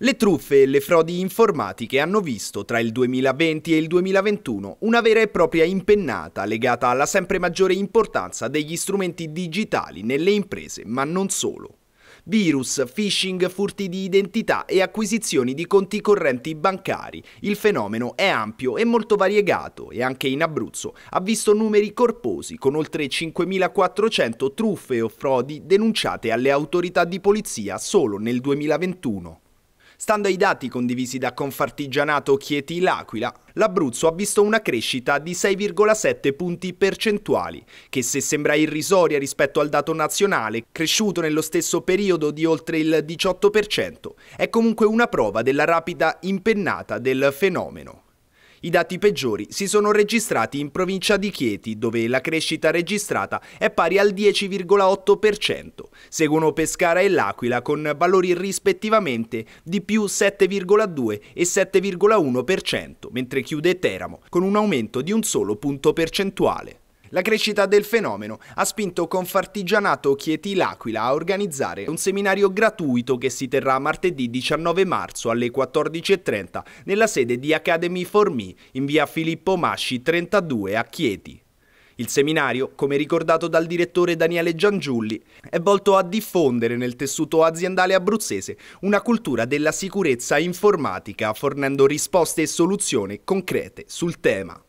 Le truffe e le frodi informatiche hanno visto tra il 2020 e il 2021 una vera e propria impennata legata alla sempre maggiore importanza degli strumenti digitali nelle imprese, ma non solo. Virus, phishing, furti di identità e acquisizioni di conti correnti bancari. Il fenomeno è ampio e molto variegato e anche in Abruzzo ha visto numeri corposi con oltre 5.400 truffe o frodi denunciate alle autorità di polizia solo nel 2021. Stando ai dati condivisi da Confartigianato Chieti L'Aquila, l'Abruzzo ha visto una crescita di 6,7 punti percentuali, che se sembra irrisoria rispetto al dato nazionale, cresciuto nello stesso periodo di oltre il 18%, è comunque una prova della rapida impennata del fenomeno. I dati peggiori si sono registrati in provincia di Chieti, dove la crescita registrata è pari al 10,8%. Seguono Pescara e L'Aquila con valori rispettivamente di più 7,2 e 7,1%, mentre chiude Teramo con un aumento di un solo punto percentuale. La crescita del fenomeno ha spinto Confartigianato Chieti L'Aquila a organizzare un seminario gratuito che si terrà martedì 19 marzo alle 14.30 nella sede di Academy for Me in via Filippo Masci 32 a Chieti. Il seminario, come ricordato dal direttore Daniele Giangiulli, è volto a diffondere nel tessuto aziendale abruzzese una cultura della sicurezza informatica, fornendo risposte e soluzioni concrete sul tema.